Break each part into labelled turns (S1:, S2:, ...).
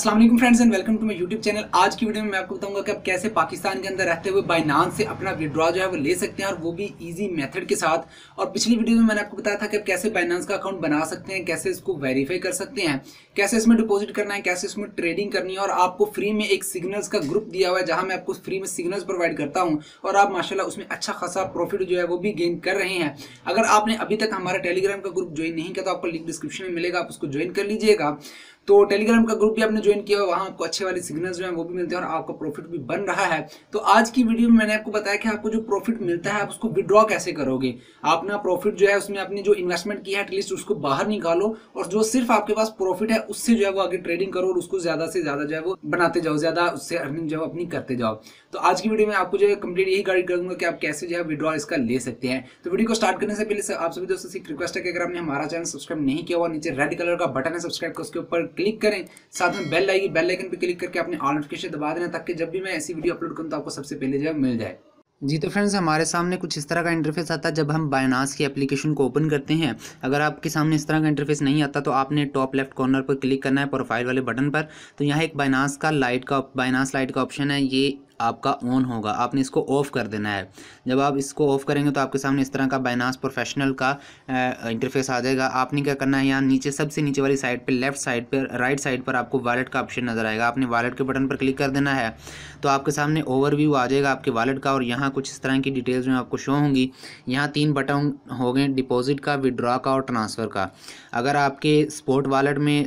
S1: Aslam friends and welcome to my YouTube channel आज की video में मैं आपको बताऊंगा कि आप कैसे पाकिस्तान के अंदर रहते हुए बाइनान से अपना विड्रॉ जो है वो ले सकते हैं और वो भी इजी मेथड के साथ और पिछली वीडियो में मैंने आपको बताया था कि आप कैसे बाइनांस का अकाउंट बना सकते हैं कैसे इसको वेरीफाई कर सकते हैं कैसे इसमें डिपोजिट करना है कैसे इसमें ट्रेडिंग करनी है और आपको फ्री में एक सिग्नल्स का ग्रुप दिया हुआ है जहाँ मैं आपको फ्री में सिग्नल्स प्रोवाइड करता हूँ और आप माशाला उसमें अच्छा खासा प्रॉफिट जो है वो भी गेन कर रहे हैं अगर आपने अभी तक हमारा टेलीग्राम का ग्रुप ज्वाइन नहीं किया तो आपको लिंक डिस्क्रिप्शन में मिलेगा आप उसको ज्वाइन कर लीजिएगा तो टेलीग्राम का ग्रुप भी आपने ज्वाइन किया वहाँ आपको अच्छे वाले सिग्नल जो है वो भी मिलते हैं और आपका प्रॉफिट भी बन रहा है तो आज की वीडियो में मैंने आपको बताया कि आपको जो प्रॉफिट मिलता है आप उसको विड्रॉ कैसे करोगे अपना प्रॉफिट जो है उसमें अपनी जो इन्वेस्टमेंट की है एटलीस्ट उसको बाहर निकालो और जो सिर्फ आपके पास प्रॉफिट है उससे जो है वो आगे ट्रेडिंग करो और उसको ज्यादा से ज्यादा जो है वो बनाते जाओ ज्यादा उससे अर्निंग जो है अपनी करते जाओ तो आज की वीडियो में आपको जो है कंप्लीट यही गाइड कर दूंगा कि आप कैसे जो है विड्रॉ इसका ले सकते हैं तो वीडियो को स्टार्ट करने से पहले आप सभी दोस्तों से रिक्वेस्ट है कि अगर आपने हमारा चैनल सब्सक्राइब नहीं किया हुआ नीचे रेड कलर का बटन है सब्सक्राइब कर उसके ऊपर क्लिक करें साथ में बेल आएगी बेल आइकन पर क्लिक करके अपने ऑल नोटिफिकेशन दबा देना ताकि जब भी मैं ऐसी वीडियो अपलोड करूँ तो आपको सबसे पहले जो मिल जाए जी तो फ्रेंड्स हमारे सामने कुछ इस तरह का इंटरफेस आता है जब हम बायनास की एप्लीकेशन को ओपन करते हैं अगर आपके सामने इस तरह का इंटरफेस नहीं आता तो आपने टॉप लेफ्ट कॉर्नर पर क्लिक करना है प्रोफाइल वाले बटन पर तो यहाँ एक बायनास का लाइट का बायनास लाइट का ऑप्शन है ये आपका ऑन होगा आपने इसको ऑफ़ कर देना है जब आप इसको ऑफ़ करेंगे तो आपके सामने इस तरह का बाइनास प्रोफेशनल का इंटरफेस आ जाएगा आपने क्या करना है यहाँ नीचे सबसे नीचे वाली साइड पर लेफ्ट साइड पर राइट साइड पर आपको वॉलेट का ऑप्शन नज़र आएगा आपने वॉलेट के बटन पर क्लिक कर देना है तो आपके सामने ओवरव्यू आ जाएगा आपके वॉलेट का और यहाँ कुछ इस तरह की डिटेल्स में आपको शो होंगी यहाँ तीन बटन हो गए डिपॉजिट का विड्रॉ का और ट्रांसफ़र का अगर आपके स्पोर्ट वॉलेट में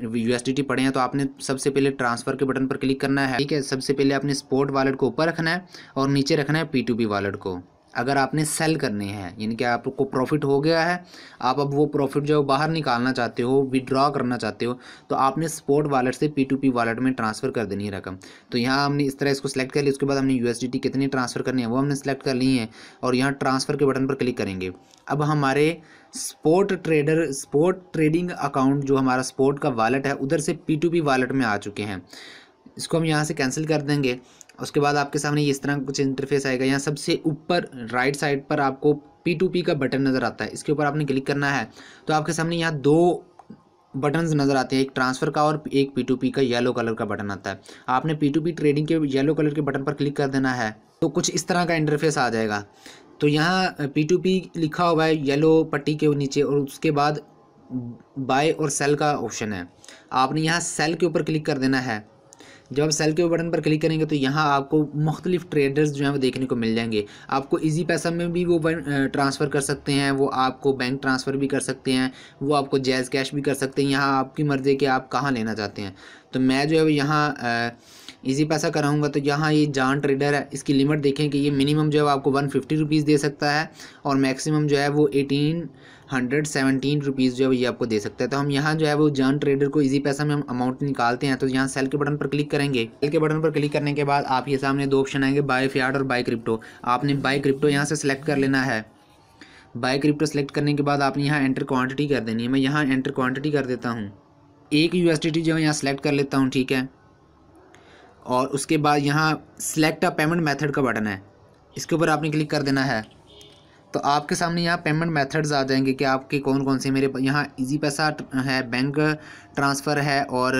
S1: टी पड़े हैं तो आपने सबसे पहले ट्रांसफ़र के बटन पर क्लिक करना है ठीक है सबसे पहले आपने स्पोर्ट वॉलेट को ऊपर रखना है और नीचे रखना है पी टू पी वॉलेट को अगर आपने सेल करने हैं यानी कि आपको प्रॉफिट हो गया है आप अब वो प्रॉफिट जो बाहर निकालना चाहते हो विड्रॉ करना चाहते हो तो आपने स्पोर्ट वालेट से पी टू पी वालेट में ट्रांसफ़र कर देनी है रकम तो यहाँ हमने इस तरह इसको सेलेक्ट कर लिया उसके बाद हमने यू कितनी ट्रांसफ़र करनी है वो हमने सेलेक्ट कर ली है और यहाँ ट्रांसफ़र के बटन पर क्लिक करेंगे अब हमारे spot trader spot trading account जो हमारा स्पोर्ट का वॉलेट है उधर से पी टू पी वॉलेट में आ चुके हैं इसको हम यहाँ से कैंसिल कर देंगे उसके बाद आपके सामने इस तरह कुछ इंटरफेस आएगा यहाँ सबसे ऊपर राइट साइड पर आपको पी टू पी का बटन नज़र आता है इसके ऊपर आपने क्लिक करना है तो आपके सामने यहाँ दो बटन्स नज़र आते हैं एक ट्रांसफ़र का और एक पी टू पी का येलो कलर का बटन आता है आपने पी टू पी ट्रेडिंग के येलो कलर के बटन पर क्लिक कर देना है तो कुछ इस तरह का इंटरफेस आ जाएगा तो यहाँ पी टू पी लिखा हुआ है येलो पट्टी के नीचे और उसके बाद बाय और सेल का ऑप्शन है आपने यहाँ सेल के ऊपर क्लिक कर देना है जब आप सेल के बटन पर क्लिक करेंगे तो यहाँ आपको मुख्तलिफ ट्रेडर्स जो हैं वो देखने को मिल जाएंगे आपको ईजी पैसा में भी वो ट्रांसफ़र कर सकते हैं वो आपको बैंक ट्रांसफ़र भी कर सकते हैं वो आपको जैज़ कैश भी कर सकते हैं यहाँ आपकी मर्ज़ी के आप कहाँ लेना चाहते हैं तो मैं जो है यहाँ इजी पैसा कराऊंगा तो यहाँ ये जान ट्रेडर है इसकी लिमिट देखें कि ये मिनिमम जो है आपको वन फिफ्टी रुपीज़ दे सकता है और मैक्सिमम जो है वो एटीन हंड्रेड सेवनटीन रुपीज़ जो है ये आपको दे सकता है तो हम यहाँ जो है वो जान ट्रेडर को इजी पैसा में हम अमाउंट निकालते हैं तो यहाँ सेल के बटन पर क्लिक करेंगे सेल के बटन पर क्लिक करने के बाद आप ये सामने दो ऑप्शन आएंगे बाय फ्याड और बाय क्रिप्टो आपने बाय क्रिप्टो यहाँ से सेलेक्ट कर लेना है बाय क्रिप्टो सेलेक्ट करने के बाद आपने यहाँ एंटर क्वान्टिटी कर देनी है मैं यहाँ एंटर क्वान्टिटी कर देता हूँ एक यू जो है यहाँ सेलेक्ट कर लेता हूँ ठीक है और उसके बाद यहाँ सेलेक्ट अ पेमेंट मेथड का बटन है इसके ऊपर आपने क्लिक कर देना है तो आपके सामने यहाँ पेमेंट मेथड्स आ जाएंगे कि आपके कौन कौन से मेरे यहाँ इजी पैसा है बैंक ट्रांसफ़र है और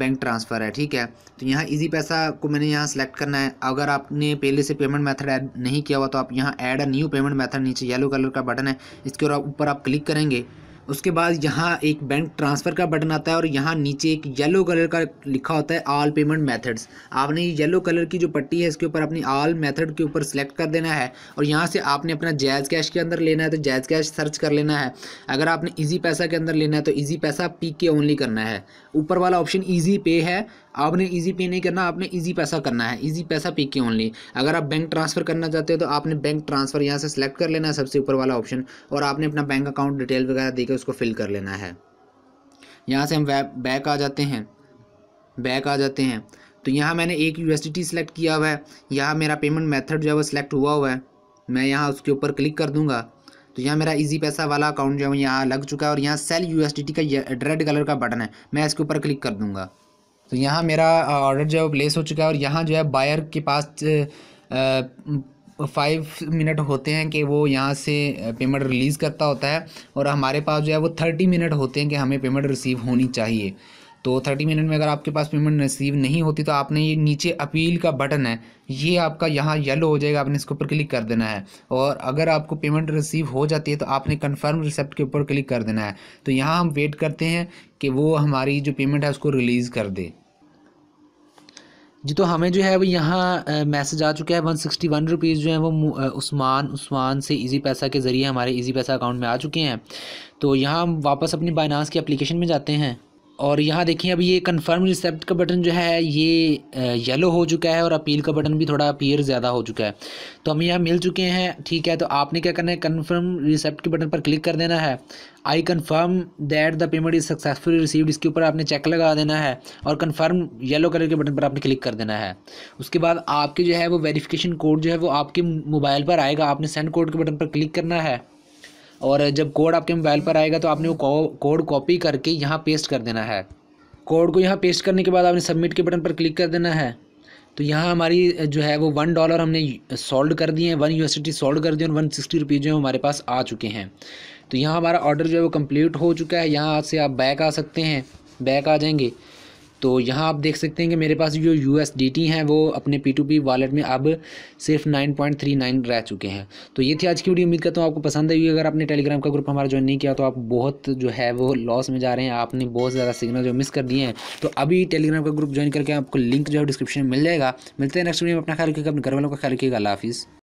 S1: बैंक ट्रांसफ़र है ठीक है तो यहाँ इजी पैसा को मैंने यहाँ सेलेक्ट करना है अगर आपने पहले से पेमेंट मेथड ऐड नहीं किया हुआ तो आप यहाँ add a new payment method नीचे येलो कलर का बटन है इसके ऊपर आप क्लिक करेंगे उसके बाद यहाँ एक बैंक ट्रांसफ़र का बटन आता है और यहाँ नीचे एक येलो कलर का लिखा होता है आल पेमेंट मेथड्स आपने येलो कलर की जो पट्टी है इसके ऊपर अपनी आल मेथड के ऊपर सेलेक्ट कर देना है और यहाँ से आपने अपना जैज़ कैश के अंदर लेना है तो जैज़ कैश सर्च कर लेना है अगर आपने ईजी पैसा के अंदर लेना है तो ईजी पैसा पी के ओनली करना है ऊपर वाला ऑप्शन ईजी पे है आपने ईजी पे नहीं करना आपने ईजी पैसा करना है ईजी पैसा पे के ओनली अगर आप बैंक ट्रांसफ़र करना चाहते हो तो आपने बैंक ट्रांसफ़र यहाँ से सेलेक्ट कर लेना है सबसे ऊपर वाला ऑप्शन और आपने अपना बैंक अकाउंट डिटेल वगैरह देकर उसको फिल कर लेना है यहाँ से हम बैक आ जाते हैं बैक आ जाते हैं तो यहाँ मैंने एक यू सेलेक्ट किया हुआ है यहाँ मेरा पेमेंट मेथड जो है वो सिलेक्ट हुआ हुआ है मैं यहाँ उसके ऊपर क्लिक कर दूँगा तो यहाँ मेरा इजी पैसा वाला अकाउंट जो है यहाँ लग चुका है और यहाँ सेल यू का रेड कलर का बटन है मैं इसके ऊपर क्लिक कर दूँगा तो यहाँ मेरा ऑर्डर जो है वो प्लेस हो चुका है और यहाँ जो है बायर के पास फाइव मिनट होते हैं कि वो यहाँ से पेमेंट रिलीज़ करता होता है और हमारे पास जो है वो थर्टी मिनट होते हैं कि हमें पेमेंट रिसीव होनी चाहिए तो थर्टी मिनट में अगर आपके पास पेमेंट रिसीव नहीं होती तो आपने ये नीचे अपील का बटन है ये आपका यहाँ येलो हो जाएगा आपने इसके ऊपर क्लिक कर देना है और अगर आपको पेमेंट रिसीव हो जाती है तो आपने कन्फर्म रिसेप्ट के ऊपर क्लिक कर देना है तो यहाँ हम वेट करते हैं कि वो हमारी जो पेमेंट है उसको रिलीज़ कर दे जी तो हमें जो है वो यहाँ मैसेज आ चुका है वन सिक्सटी वन रुपीज़ जो है वो उस्मान उस्मान से इजी पैसा के ज़रिए हमारे इजी पैसा अकाउंट में आ चुके हैं तो यहाँ हम वापस अपनी बाइनास की एप्लीकेशन में जाते हैं और यहाँ देखिए अब ये कन्फर्म रिसेप्ट का बटन जो है ये येलो हो चुका है और अपील का बटन भी थोड़ा अपीयर ज़्यादा हो चुका है तो हमें यहाँ मिल चुके हैं ठीक है तो आपने क्या करना है कन्फर्म रिसेप्ट के बटन पर क्लिक कर देना है I confirm that the payment is successfully received इसके ऊपर आपने चेक लगा देना है और कन्फर्म येलो कलर के बटन पर आपने क्लिक कर देना है उसके बाद आपके जो है वो वेरीफ़िकेशन कोड जो है वो आपके मोबाइल पर आएगा आपने सेंड कोड के बटन पर क्लिक करना है और जब कोड आपके मोबाइल पर आएगा तो आपने वो कोड कॉपी करके यहाँ पेस्ट कर देना है कोड को यहाँ पेस्ट करने के बाद आपने सबमिट के बटन पर क्लिक कर देना है तो यहाँ हमारी जो है वो वन डॉलर हमने सॉल्व कर दिए हैं वन यू सॉल्व कर दिए और वन सिक्सटी रुपीज़ जो है हमारे पास आ चुके हैं तो यहाँ हमारा ऑर्डर जो है वो कंप्लीट हो चुका है यहाँ से आप बैक आ सकते हैं बैक आ जाएंगे तो यहाँ आप देख सकते हैं कि मेरे पास जो यू एस डी टी हैं वो अपने पी टू पी वालेट में अब सिर्फ नाइन पॉइंट थ्री नाइन रह चुके हैं तो ये थी आज की वीडियो उम्मीद करता हूँ आपको पसंद आई अगर आपने टेलीग्राम का ग्रुप हमारा ज्वाइन नहीं किया तो आप बहुत जो है वो लॉस में जा रहे हैं आपने बहुत ज़्यादा सिग्नल जो मिस कर दिए हैं तो अभी टेलीग्राम का ग्रुप ज्वाइन करके आपको लिंक जो है डिस्क्रिप्शन में मिल जाएगा मिलते हैं नेक्स्ट वीडियो में अपना ख्याल रखिएगा अपने घर वालों का ख्याल रखिएगा हाफिज़